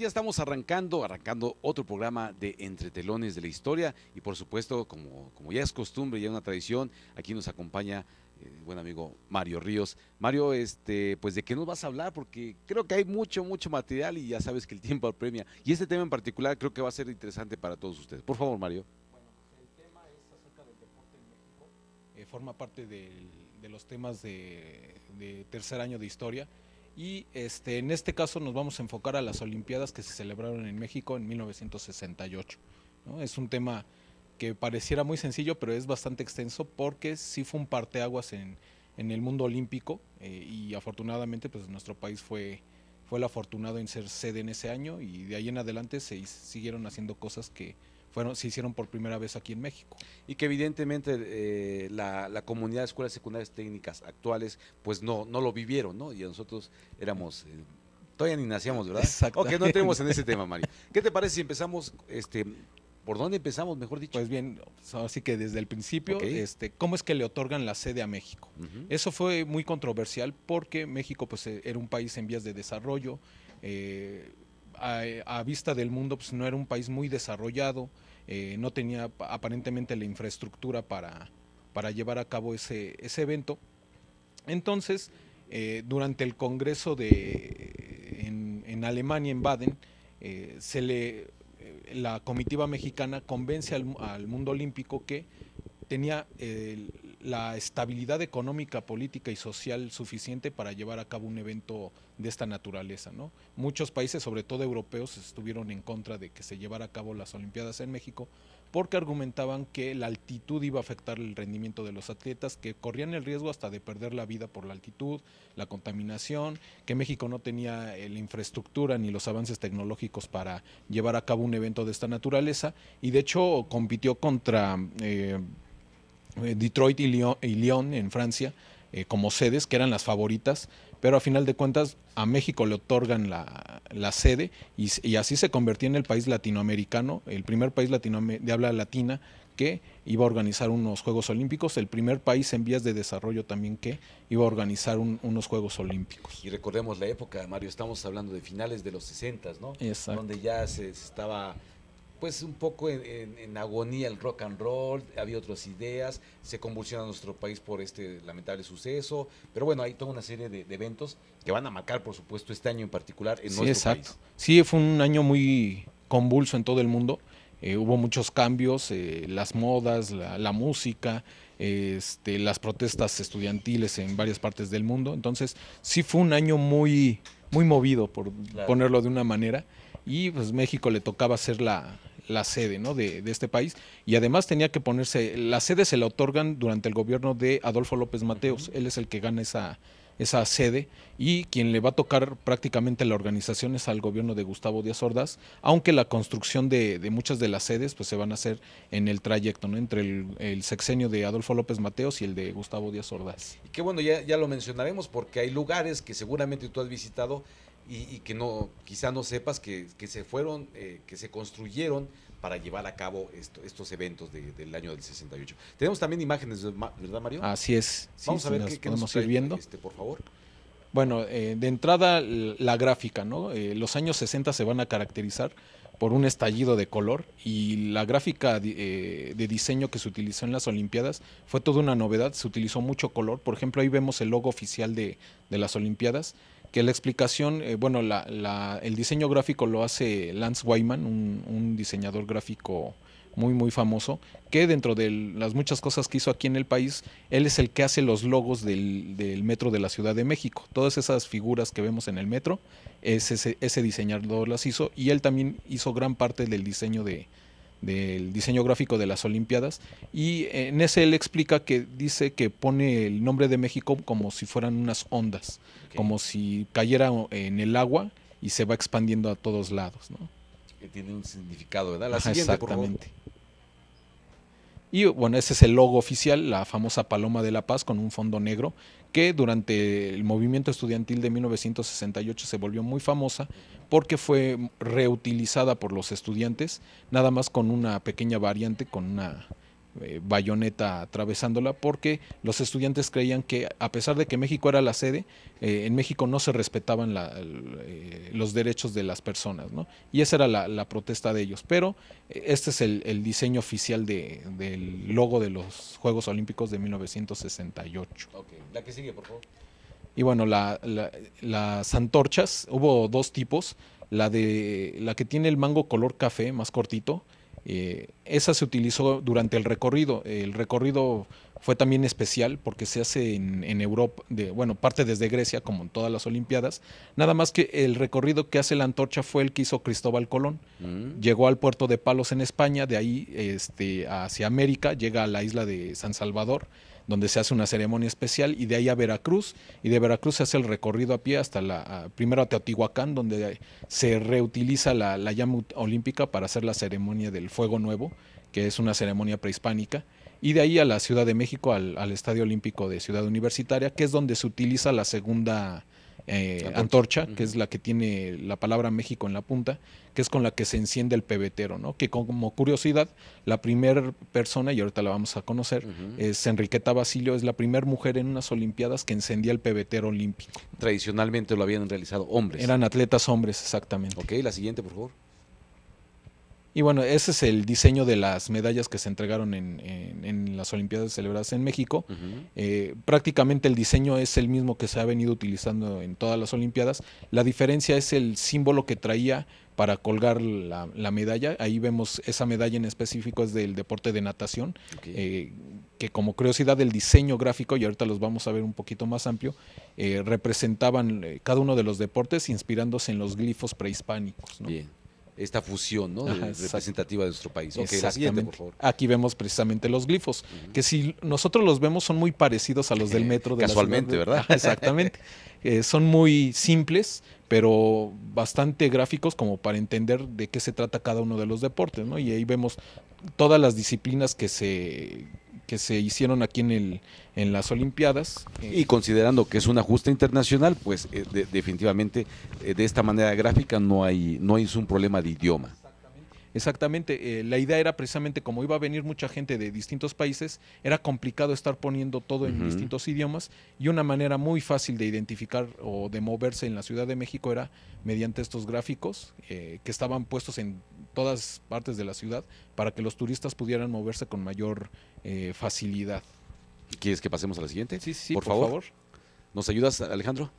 ya estamos arrancando, arrancando otro programa de Entretelones de la Historia y por supuesto, como, como ya es costumbre, ya una tradición, aquí nos acompaña el eh, buen amigo Mario Ríos. Mario, este, pues de qué nos vas a hablar, porque creo que hay mucho, mucho material y ya sabes que el tiempo apremia. Y este tema en particular creo que va a ser interesante para todos ustedes. Por favor, Mario. Bueno, pues, el tema es acerca del deporte en México. Eh, forma parte de los temas de tercer año de historia. Y este, en este caso nos vamos a enfocar a las Olimpiadas que se celebraron en México en 1968. ¿no? Es un tema que pareciera muy sencillo, pero es bastante extenso porque sí fue un parteaguas en, el mundo olímpico eh, y afortunadamente pues nuestro país fue, fue el afortunado en ser sede en ese año y de ahí en adelante se siguieron haciendo cosas que, fueron, se hicieron por primera vez aquí en México. Y que evidentemente eh, la, comunidad de escuelas secundarias técnicas actuales, pues no, no lo vivieron, ¿no? Y nosotros éramos... Eh, todavía ni nacíamos, ¿verdad? Exactamente. Ok, no entremos en ese tema, Mario. ¿Qué te parece si empezamos este, ¿Por dónde empezamos, mejor dicho? Pues bien, así que desde el principio, este, ¿cómo es que le otorgan la sede a México? Eso fue muy controversial porque México pues, eh, era un país en vías de desarrollo, a, vista del mundo pues, no era un país muy desarrollado, eh, no tenía aparentemente la infraestructura para, para llevar a cabo ese, evento. Entonces, eh, durante el Congreso de, en, Alemania, en Baden, eh, se le, la comitiva mexicana convence al, mundo olímpico que tenía la estabilidad económica, política y social suficiente para llevar a cabo un evento de esta naturaleza. ¿no? Muchos países, sobre todo europeos, estuvieron en contra de que se llevara a cabo las Olimpiadas en México porque argumentaban que la altitud iba a afectar el rendimiento de los atletas, que corrían el riesgo hasta de perder la vida por la altitud, la contaminación, que México no tenía eh, la infraestructura ni los avances tecnológicos para llevar a cabo un evento de esta naturaleza y de hecho compitió contra... Eh, eh, Detroit y Lyon, en Francia eh, como sedes, que eran las favoritas, pero a final de cuentas a México le otorgan la, sede y, así se convirtió en el país latinoamericano, el primer país de habla latina que iba a organizar unos Juegos Olímpicos, el primer país en vías de desarrollo también que iba a organizar unos Juegos Olímpicos. Y recordemos la época, Mario, estamos hablando de finales de los 60, ¿no? Exacto. Donde ya se estaba pues un poco en, agonía el rock and roll, había otras ideas, se convulsiona nuestro país por este lamentable suceso, pero bueno, hay toda una serie de, eventos que van a marcar, por supuesto, este año en particular en sí, exacto. país. Sí, fue un año muy convulso en todo el mundo, eh, hubo muchos cambios, eh, las modas, la, música, este, las protestas estudiantiles en varias partes del mundo, entonces sí fue un año muy, muy movido, por ponerlo de una manera. Y pues México le tocaba ser la, la sede ¿no? de, este país y además tenía que ponerse, la sede se la otorgan durante el gobierno de Adolfo López Mateos, él es el que gana esa, esa sede y quien le va a tocar prácticamente la organización es al gobierno de Gustavo Díaz Ordaz, aunque la construcción de, muchas de las sedes pues se van a hacer en el trayecto, ¿no? entre el, sexenio de Adolfo López Mateos y el de Gustavo Díaz Ordaz. Y qué bueno, ya, ya lo mencionaremos porque hay lugares que seguramente tú has visitado y, que no, quizá no sepas que, se fueron, eh, que se construyeron para llevar a cabo estos eventos del año del 68. Tenemos también imágenes, ¿verdad, Mario? Así es. Vamos a ver qué, podemos viendo. Este, por favor. Bueno, eh, de entrada la gráfica, ¿no? Eh, los años 60 se van a caracterizar por un estallido de color y la gráfica eh, de, diseño que se utilizó en las Olimpiadas fue toda una novedad, se utilizó mucho color, por ejemplo ahí vemos el logo oficial de las Olimpiadas que la explicación, eh, bueno, el diseño gráfico lo hace Lance Wyman, un, diseñador gráfico muy muy famoso, que dentro de las muchas cosas que hizo aquí en el país, él es el que hace los logos del, metro de la Ciudad de México. Todas esas figuras que vemos en el metro, ese diseñador las hizo y él también hizo gran parte del diseño de, del diseño gráfico de las Olimpiadas y en ese él explica que dice que pone el nombre de México como si fueran unas ondas, como si cayera en el agua y se va expandiendo a todos lados. Que tiene un significado, ¿verdad? exactamente. Y bueno, ese es el logo oficial, la famosa paloma de la paz con un fondo negro que durante el movimiento estudiantil de 1968 se volvió muy famosa porque fue reutilizada por los estudiantes, nada más con una pequeña variante, con una eh, bayoneta atravesándola porque los estudiantes creían que a pesar de que México era la sede, eh, en México no se respetaban eh, los derechos de las personas, Y esa era la, protesta de ellos. Pero este es el, diseño oficial de, del logo de los Juegos Olímpicos de 1968. Y bueno, las antorchas, hubo dos tipos, la, de, la que tiene el mango color café más cortito, eh, esa se utilizó durante el recorrido. El recorrido fue también especial porque se hace en, Europa, bueno, parte desde Grecia, como en todas las Olimpiadas. Nada más que el recorrido que hace la antorcha fue el que hizo Cristóbal Colón. Mm. Llegó al puerto de Palos en España, de ahí este, hacia América, llega a la isla de San Salvador donde se hace una ceremonia especial y de ahí a Veracruz y de Veracruz se hace el recorrido a pie hasta la primero a Teotihuacán donde se reutiliza la, la llama olímpica para hacer la ceremonia del fuego nuevo que es una ceremonia prehispánica y de ahí a la Ciudad de México al, al Estadio Olímpico de Ciudad Universitaria que es donde se utiliza la segunda eh, antorcha, que es la que tiene la palabra México en la punta, que es con la que se enciende el pebetero, ¿no? Que como curiosidad, la primera persona, y ahorita la vamos a conocer, es Enriqueta Basilio, es la primera mujer en unas Olimpiadas que encendía el pebetero olímpico. Tradicionalmente lo habían realizado hombres. Eran atletas hombres, exactamente. Ok, la siguiente, por favor. Y bueno, ese es el diseño de las medallas que se entregaron en, las Olimpiadas celebradas en México. Eh, prácticamente el diseño es el mismo que se ha venido utilizando en todas las Olimpiadas. La diferencia es el símbolo que traía para colgar la, medalla. Ahí vemos esa medalla en específico es del deporte de natación, eh, que como curiosidad del diseño gráfico, y ahorita los vamos a ver un poquito más amplio, eh, representaban cada uno de los deportes inspirándose en los glifos prehispánicos esta fusión representativa de nuestro país. Aquí vemos precisamente los glifos, que si nosotros los vemos son muy parecidos a los del metro. De Casualmente, ¿verdad? exactamente. Eh, son muy simples, pero bastante gráficos como para entender de qué se trata cada uno de los deportes, ¿no? Y ahí vemos todas las disciplinas que se, que se hicieron aquí en, el, en las Olimpiadas. Y considerando que es un ajuste internacional, pues eh, definitivamente eh, de esta manera gráfica no hay, no es un problema de idioma. Exactamente, eh, la idea era precisamente como iba a venir mucha gente de distintos países, era complicado estar poniendo todo en distintos idiomas y una manera muy fácil de identificar o de moverse en la Ciudad de México era mediante estos gráficos que estaban puestos en todas partes de la ciudad para que los turistas pudieran moverse con mayor eh, facilidad. ¿Quieres que pasemos a la siguiente? Sí, sí, por, favor. ¿Nos ayudas, Alejandro?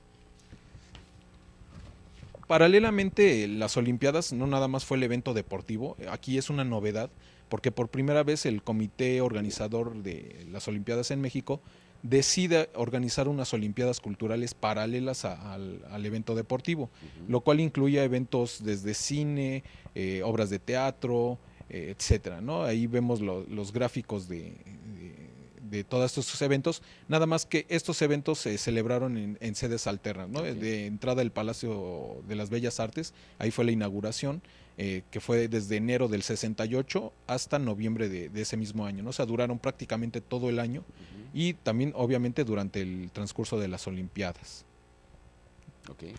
Paralelamente, las Olimpiadas no nada más fue el evento deportivo, aquí es una novedad, porque por primera vez el comité organizador de las Olimpiadas en México decida organizar unas Olimpiadas Culturales paralelas al, evento deportivo, lo cual incluía eventos desde cine, eh, obras de teatro, eh, etcétera. ¿no? Ahí vemos los gráficos de, todos estos eventos, nada más que estos eventos se celebraron en, sedes alternas, ¿no? de entrada del Palacio de las Bellas Artes, ahí fue la inauguración, eh, que fue desde enero del 68 hasta noviembre de, ese mismo año, ¿no? O sea, duraron prácticamente todo el año y también obviamente durante el transcurso de las Olimpiadas.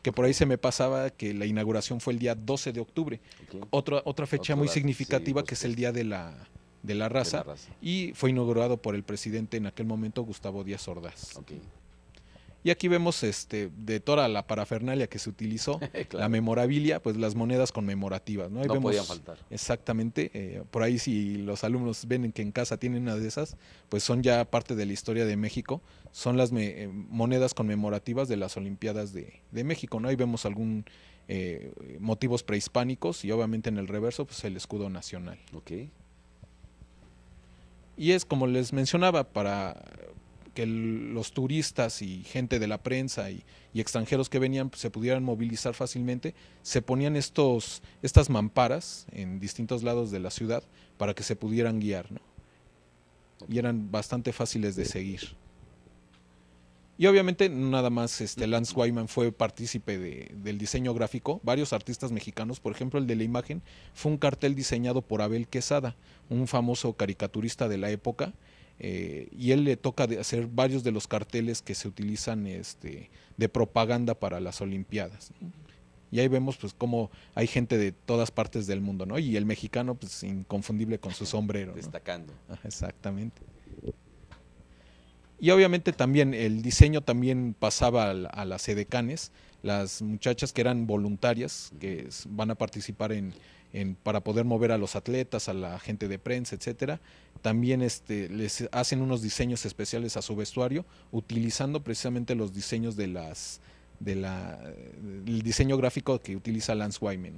Que por ahí se me pasaba que la inauguración fue el día 12 de octubre. Otra, otra fecha muy significativa que es el día de la, de la, raza, y fue inaugurado por el presidente en aquel momento, Gustavo Díaz Ordaz. Y aquí vemos este, de toda la parafernalia que se utilizó, la memorabilia, pues las monedas conmemorativas. No, no podían faltar. Exactamente. Eh, por ahí si los alumnos ven que en casa tienen una de esas, pues son ya parte de la historia de México. Son las eh, monedas conmemorativas de las Olimpiadas de, México. ¿no? Ahí vemos algún eh, motivos prehispánicos y obviamente en el reverso pues el escudo nacional. Y es como les mencionaba, para que los turistas y gente de la prensa y, extranjeros que venían pues, se pudieran movilizar fácilmente, se ponían estos, estas mamparas en distintos lados de la ciudad para que se pudieran guiar. ¿no? Y eran bastante fáciles de seguir. Y obviamente nada más este Lance Wyman fue partícipe de, del diseño gráfico. Varios artistas mexicanos, por ejemplo el de la imagen, fue un cartel diseñado por Abel Quesada, un famoso caricaturista de la época, eh, y él le toca hacer varios de los carteles que se utilizan este, de propaganda para las Olimpiadas. Y ahí vemos pues cómo hay gente de todas partes del mundo, ¿no? Y el mexicano pues inconfundible con su sombrero. Destacando. exactamente. Y obviamente también el diseño también pasaba a, las edecanes, las muchachas que eran voluntarias, que van a participar para poder mover a los atletas, a la gente de prensa, etcétera, también este, les hacen unos diseños especiales a su vestuario, utilizando precisamente los diseños de las de la, el diseño gráfico que utiliza Lance Wyman.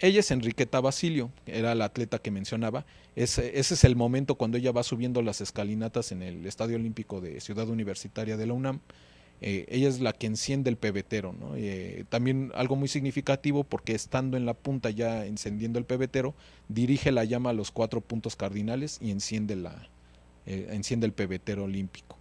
Ella es Enriqueta Basilio, era la atleta que mencionaba. Ese, ese, es el momento cuando ella va subiendo las escalinatas en el Estadio Olímpico de Ciudad Universitaria de la UNAM. Eh, ella es la que enciende el pebetero. Eh, también algo muy significativo porque estando en la punta ya encendiendo el pebetero, dirige la llama a los cuatro puntos cardinales y enciende, la, eh, enciende el pebetero olímpico.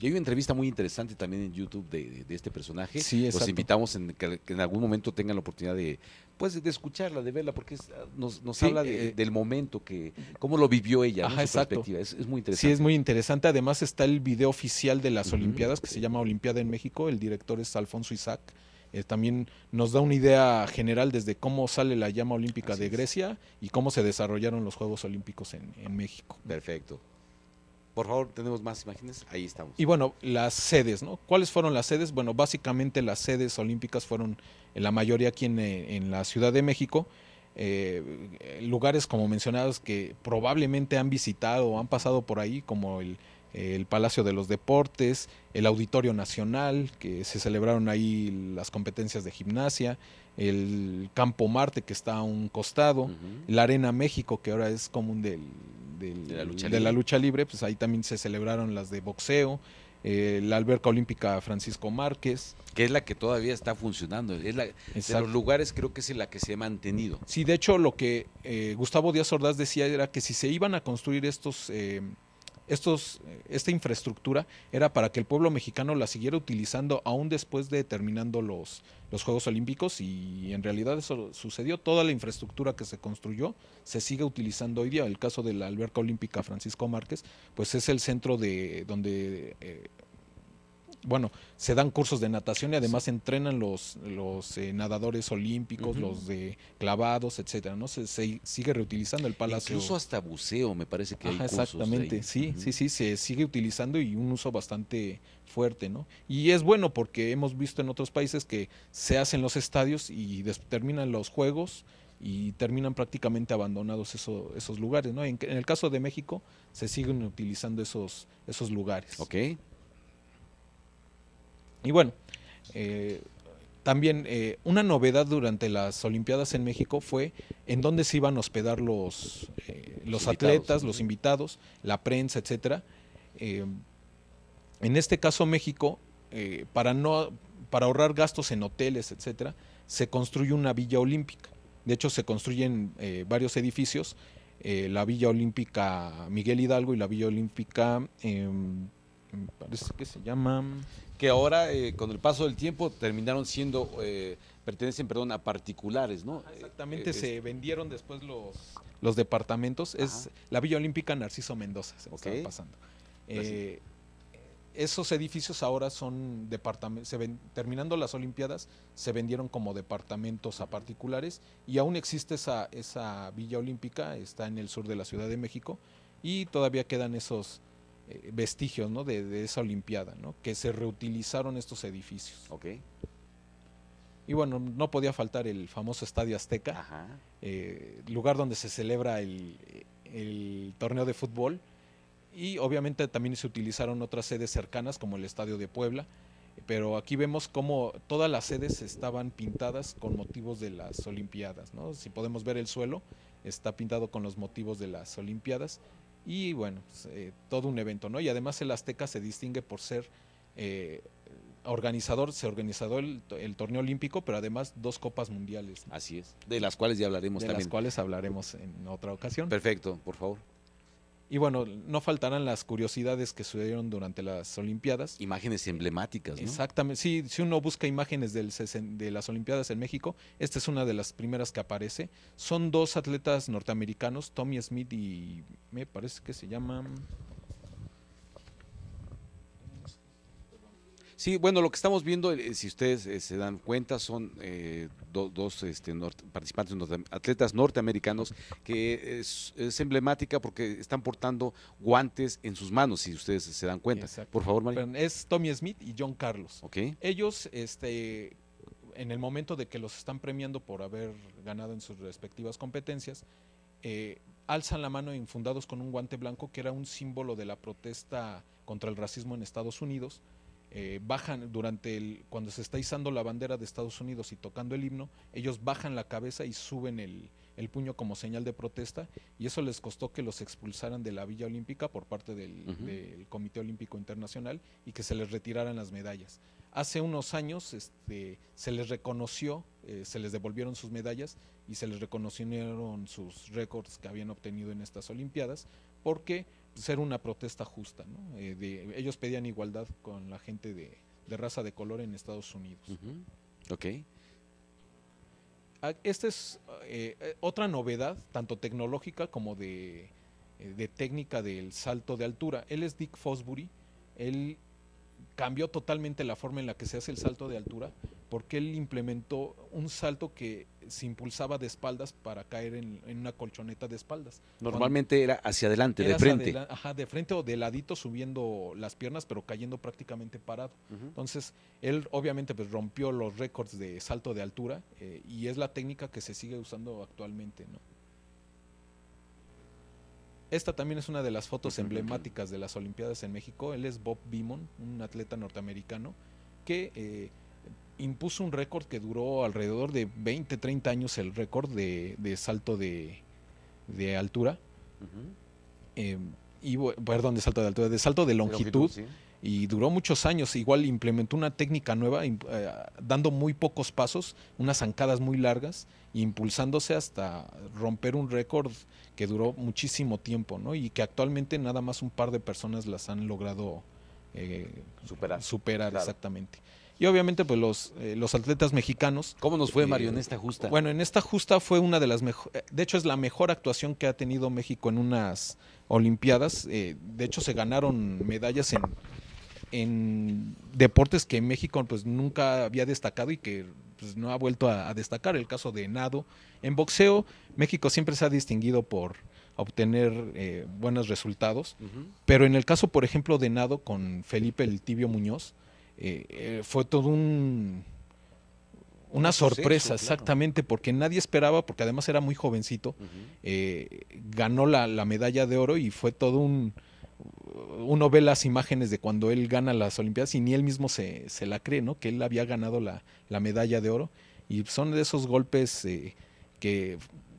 Y hay una entrevista muy interesante también en YouTube de, este personaje. Sí, exacto. Los invitamos en que, en algún momento tengan la oportunidad de, pues, de escucharla, de verla, porque ah, nos, habla eh, del momento que, cómo lo vivió ella, perspectiva. Es, muy interesante. Sí, es muy interesante. Además está el video oficial de las Olimpiadas, que se llama Olimpiada en México. El director es Alfonso Isaac. Eh, también nos da una idea general desde cómo sale la llama olímpica de Grecia y cómo se desarrollaron los Juegos Olímpicos en México. Perfecto. Por favor, tenemos más imágenes. Ahí estamos. Y bueno, las sedes, ¿no? ¿Cuáles fueron las sedes? Bueno, básicamente las sedes olímpicas fueron en la mayoría aquí en, la Ciudad de México. Eh, lugares como mencionados que probablemente han visitado o han pasado por ahí, como el Palacio de los Deportes, el Auditorio Nacional, que se celebraron ahí las competencias de gimnasia, el Campo Marte que está a un costado, la Arena México que ahora es común del, de, la lucha, libre, pues ahí también se celebraron las de boxeo, eh, la alberca olímpica Francisco Márquez. Que es la que todavía está funcionando. Es de los lugares creo que es la que se ha mantenido. Sí, de hecho lo que eh, Gustavo Díaz Ordaz decía era que si se iban a construir estos eh, estos, esta infraestructura era para que el pueblo mexicano la siguiera utilizando aún después de terminando los, los Juegos Olímpicos y en realidad eso sucedió. Toda la infraestructura que se construyó se sigue utilizando hoy día. El caso de la Alberca Olímpica Francisco Márquez, pues es el centro de donde... Eh, bueno, se dan cursos de natación y además entrenan los, los eh, nadadores olímpicos, los de clavados, etcétera, ¿no? Se, sigue reutilizando el palacio. Incluso hasta buceo, me parece que Exactamente, sí, sí, sí, se sigue utilizando y un uso bastante fuerte, ¿no? Y es bueno porque hemos visto en otros países que se hacen los estadios y terminan los juegos y terminan prácticamente abandonados esos lugares. ¿no? En, en, el caso de México se siguen utilizando esos, esos lugares. Okay. Y bueno, eh, también eh, una novedad durante las Olimpiadas en México fue en dónde se iban a hospedar los, eh, los, atletas, los invitados, la prensa, etcétera. en este caso México, para, no, para ahorrar gastos en hoteles, etcétera, se construye una villa olímpica. De hecho, se construyen varios edificios, la Villa Olímpica Miguel Hidalgo y la Villa Olímpica, em, parece que se llama que ahora eh, con el paso del tiempo terminaron siendo, eh, pertenecen, perdón, a particulares, ¿no? Ah, eh, exactamente, se vendieron después los, los departamentos. Es la Villa Olímpica Narciso Mendoza, se está pasando. Pues esos edificios ahora son departamentos, terminando las Olimpiadas, se vendieron como departamentos a particulares y aún existe esa, esa Villa Olímpica, está en el sur de la Ciudad de México y todavía quedan esos eh, vestigios de, esa Olimpiada, ¿no? que se reutilizaron estos edificios. Okay. Y bueno, no podía faltar el famoso Estadio Azteca, eh, lugar donde se celebra el, torneo de fútbol. Y obviamente también se utilizaron otras sedes cercanas como el Estadio de Puebla. Pero aquí vemos cómo todas las sedes estaban pintadas con motivos de las Olimpiadas. Si podemos ver el suelo, está pintado con los motivos de las Olimpiadas y bueno, pues, eh, todo un evento, ¿no? Y además el Azteca se distingue por ser eh, organizador, se organizó el, torneo olímpico, pero además dos copas mundiales. Así es, de las cuales ya hablaremos también. De las cuales hablaremos en otra ocasión. Perfecto, por favor. Y bueno, no faltarán las curiosidades que sucedieron durante las Olimpiadas. Imágenes emblemáticas, ¿no? Exactamente. Sí, si uno busca imágenes del de las Olimpiadas en México, esta es una de las primeras que aparece. Son dos atletas norteamericanos, Tommy Smith y me parece que se llaman Sí, bueno, lo que estamos viendo, eh, si ustedes eh, se dan cuenta, son eh, dos este, participantes, atletas norteamericanos, que es, emblemática porque están portando guantes en sus manos, si ustedes se dan cuenta. Por favor, María. Es Tommy Smith y John Carlos. Ellos, este, en el momento de que los están premiando por haber ganado en sus respectivas competencias, alzan la mano infundados con un guante blanco que era un símbolo de la protesta contra el racismo en Estados Unidos eh, bajan durante el, cuando se está izando la bandera de Estados Unidos y tocando el himno, ellos bajan la cabeza y suben el, el puño como señal de protesta y eso les costó que los expulsaran de la Villa Olímpica por parte del, Comité Olímpico Internacional y que se les retiraran las medallas. Hace unos años este, se les reconoció, eh, se les devolvieron sus medallas y se les reconocieron sus récords que habían obtenido en estas Olimpiadas porque ser una protesta justa. ¿no? Eh, de, ellos pedían igualdad con la gente de, raza de color en Estados Unidos. Ah, esta es eh, eh, otra novedad, tanto tecnológica como de, de, técnica del salto de altura. Él es Dick Fosbury. Él cambió totalmente la forma en la que se hace el salto de altura porque él implementó un salto que se impulsaba de espaldas para caer en, una colchoneta de espaldas. Normalmente era hacia adelante, de frente. ajá, de frente o de ladito subiendo las piernas, pero cayendo prácticamente parado. Entonces, él obviamente pues, rompió los récords de salto de altura eh, y es la técnica que se sigue usando actualmente. ¿no? Esta también es una de las fotos emblemáticas de las Olimpiadas en México. Él es Bob Beamon, un atleta norteamericano que... Eh, impuso un récord que duró alrededor de 20, 30 años, el récord de, salto de, altura. Em, y, perdón, de salto de altura, de salto de longitud. Y duró muchos años. Igual implementó una técnica nueva, eh, dando muy pocos pasos, unas zancadas muy largas, impulsándose hasta romper un récord que duró muchísimo tiempo, ¿no? Y que actualmente nada más un par de personas las han logrado eh, superar. Superar, exactamente. Y obviamente, pues los, eh, los atletas mexicanos. ¿Cómo nos fue, Mario, en eh, esta justa? Bueno, en esta justa fue una de las mejores. Eh, de hecho, es la mejor actuación que ha tenido México en unas Olimpiadas. de hecho, se ganaron medallas en, en deportes que México pues nunca había destacado y que pues, no ha vuelto a, destacar. El caso de nado. En boxeo, México siempre se ha distinguido por obtener buenos resultados. Pero en el caso, por ejemplo, de nado con Felipe el Tibio Muñoz, eh, eh, fue todo un... Una, sorpresa, exactamente, porque nadie esperaba, porque además era muy jovencito, eh, ganó la, medalla de oro y fue todo un... Uno ve las imágenes de cuando él gana las Olimpiadas y ni él mismo se, la cree, ¿no? Que él había ganado la, medalla de oro. Y son de esos golpes que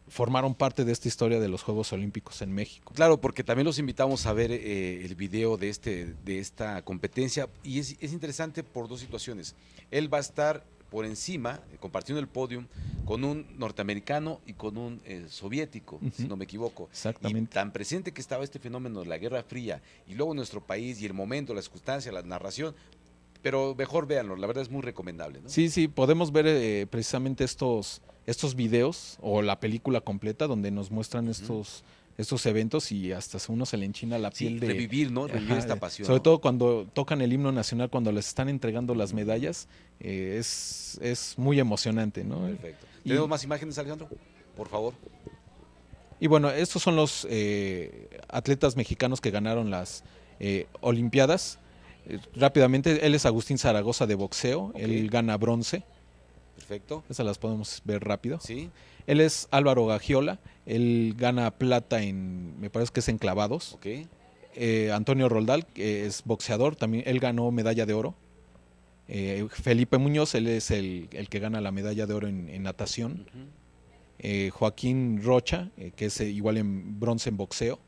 formaron parte de esta historia de los Juegos Olímpicos en México. Claro, porque también los invitamos a ver eh, el video de, este, de esta competencia y es, interesante por dos situaciones. Él va a estar por encima, eh, compartiendo el podium, con un norteamericano y con un eh, soviético, si no me equivoco. Exactamente. Y tan presente que estaba este fenómeno de la Guerra Fría y luego nuestro país y el momento, la circunstancia, la narración, pero mejor véanlo, la verdad es muy recomendable. Sí, sí, podemos ver precisamente estos estos videos o la película completa donde nos muestran estos estos eventos y hasta uno se le enchina la piel de revivir, ¿no? Revivir esta pasión. Sobre todo cuando tocan el himno nacional, cuando les están entregando las medallas, eh, es, es muy emocionante, ¿no? ¿Tenemos más imágenes, Alejandro? Por favor. Y bueno, estos son los eh, atletas mexicanos que ganaron las eh, Olimpiadas. rápidamente, él es Agustín Zaragoza de boxeo, él gana bronce. Perfecto. Esas las podemos ver rápido. Sí. Él es Álvaro Gagiola. Él gana plata en, me parece que es en clavados. Eh, Antonio Roldal, que es boxeador, también él ganó medalla de oro. Eh, Felipe Muñoz, él es el, que gana la medalla de oro en, natación. Eh, Joaquín Rocha, que es igual en bronce en boxeo.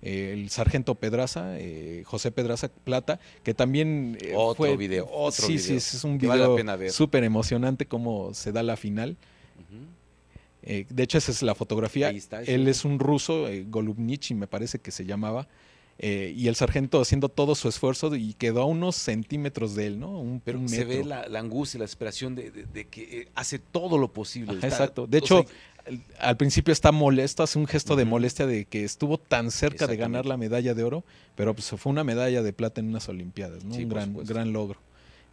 Eh, el sargento Pedraza, eh, José Pedraza Plata, que también eh, otro video, sí, Sí, es un video súper emocionante cómo se da la final. de hecho, esa es la fotografía. Él es un ruso, Golubnichi me parece que se llamaba. Eh, y el sargento haciendo todo su esfuerzo y quedó a unos centímetros de él, ¿no? Un, Pero se ve la, angustia, la esperación de, que eh, hace todo lo posible. exacto. De hecho, al principio está molesto, hace un gesto de molestia de que estuvo tan cerca de ganar la medalla de oro, pero pues fue una medalla de plata en unas Olimpiadas, ¿no? un gran, gran logro.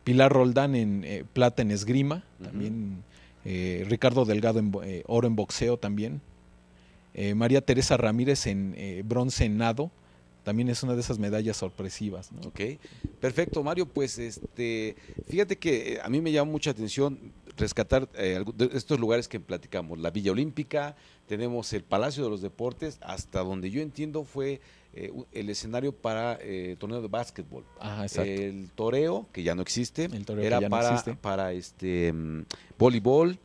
Pilar Roldán en eh, plata en esgrima, también Ricardo Delgado en oro en boxeo también. María Teresa Ramírez en bronce en nado, también es una de esas medallas sorpresivas. Ok, perfecto, Mario. Pues este, fíjate que eh, a mí me llama mucha atención rescatar eh, estos lugares que platicamos, la Villa Olímpica, tenemos el Palacio de los Deportes, hasta donde yo entiendo fue eh, el escenario para el torneo de básquetbol. el toreo, que ya no existe, el era para, este mm, voleibol,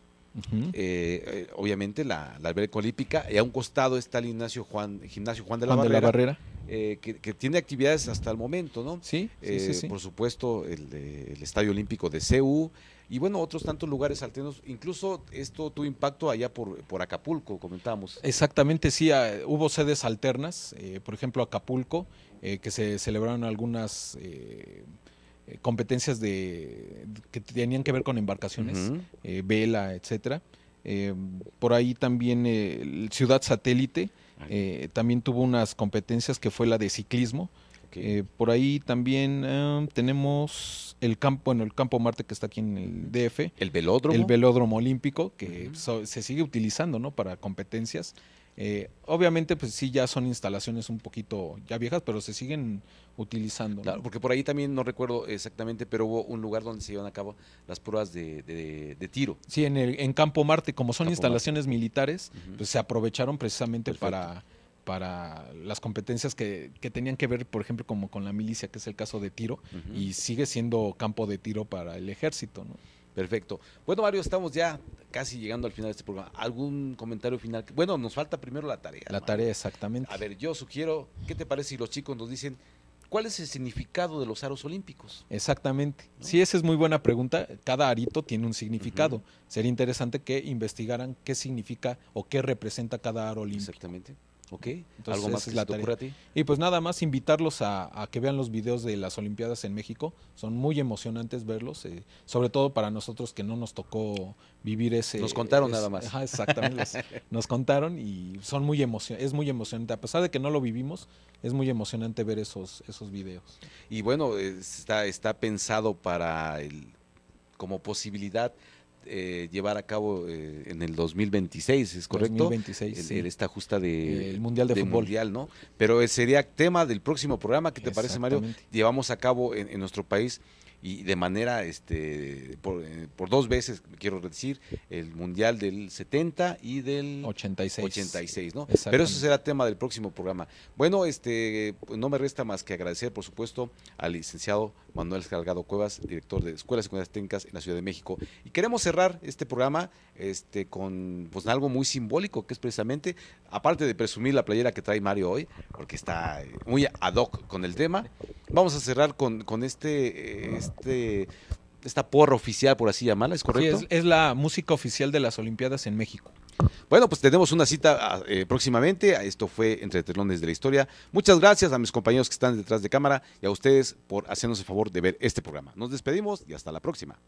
obviamente la, alberca olímpica y a un costado está el gimnasio Juan, gimnasio Juan de la, de la Barrera, eh, que, tiene actividades hasta el momento, ¿no? Sí, eh, Por supuesto, el, Estadio Olímpico de CEU y bueno, otros tantos lugares alternos. Incluso esto tuvo impacto allá por, Acapulco, comentábamos. Exactamente, sí, ah, hubo sedes alternas, eh, por ejemplo Acapulco, que se celebraron algunas competencias de, que tenían que ver con embarcaciones, vela, etcétera. por ahí también Ciudad Satélite, eh, también tuvo unas competencias que fue la de ciclismo. Eh, por ahí también eh, tenemos el campo, el campo Marte que está aquí en el DF. El velódromo. El olímpico que se sigue utilizando, Para competencias. Eh, obviamente, pues sí, ya son instalaciones un poquito ya viejas, pero se siguen utilizando. Claro, porque por ahí también no recuerdo exactamente, pero hubo un lugar donde se llevan a cabo las pruebas de, tiro. Sí, en, el, en Campo Marte, como son instalaciones militares, pues se aprovecharon precisamente para para las competencias que, tenían que ver, por ejemplo, como con la milicia, que es el caso de tiro, y sigue siendo campo de tiro para el ejército. ¿no? Perfecto. Bueno, Mario, estamos ya casi llegando al final de este programa. ¿Algún comentario final? Bueno, nos falta primero la tarea. La tarea, exactamente. A ver, yo sugiero, ¿qué te parece si los chicos nos dicen cuál es el significado de los aros olímpicos? Exactamente. si Sí, esa es muy buena pregunta. Cada arito tiene un significado. Sería interesante que investigaran qué significa o qué representa cada aro olímpico. Exactamente. Ok, algo más que la se te a ti. Y pues nada más invitarlos a, que vean los videos de las Olimpiadas en México. Son muy emocionantes verlos, eh, sobre todo para nosotros que no nos tocó vivir ese. Nos contaron nada más. Ajá, exactamente. nos contaron y son muy emocionantes. Es muy emocionante. A pesar de que no lo vivimos, es muy emocionante ver esos, esos videos. Y bueno, eh, está, está pensado para el, como posibilidad eh, llevar a cabo eh, en el 2026, ¿es correcto? 2026, el, sí. esta justa de, el Mundial de, Fútbol. Mundial, ¿no? Pero sería tema del próximo programa, ¿qué te parece, Mario? Llevamos a cabo en, en nuestro país y de manera, este, eh, por, dos veces, quiero decir, el Mundial del 70 y del 86. 86 ¿no? Pero eso será tema del próximo programa. Bueno, este, pues, no me resta más que agradecer, por supuesto, al licenciado Manuel Salgado Cuevas, director de Escuelas Secundarias Técnicas en la Ciudad de México. Y queremos cerrar este programa este, con pues, algo muy simbólico, que es precisamente, aparte de presumir la playera que trae Mario hoy, porque está eh, muy ad hoc con el tema, vamos a cerrar con, con este eh, este, esta porra oficial, por así llamarla, ¿es correcto? Sí, es, la música oficial de las Olimpiadas en México. Bueno, pues tenemos una cita ah, eh, próximamente. Esto fue Entre Telones de la Historia. Muchas gracias a mis compañeros que están detrás de cámara y a ustedes por hacernos el favor de ver este programa. Nos despedimos y hasta la próxima.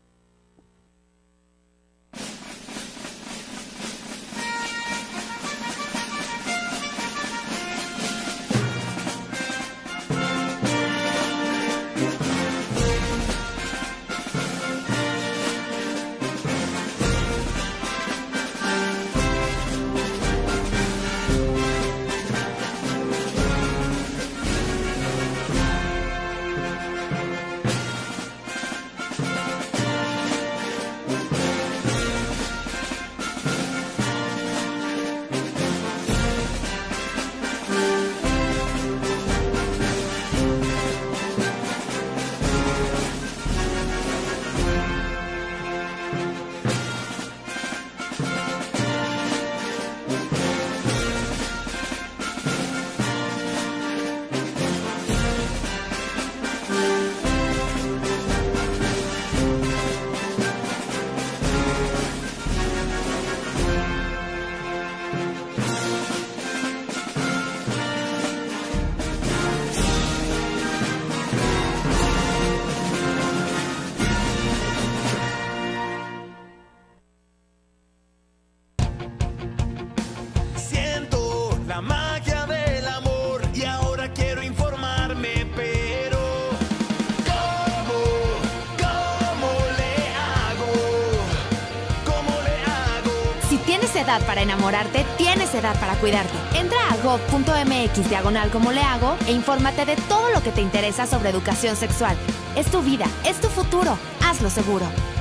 para enamorarte, tienes edad para cuidarte. Entra a gov.mx diagonal como le hago e infórmate de todo lo que te interesa sobre educación sexual. Es tu vida, es tu futuro. Hazlo seguro.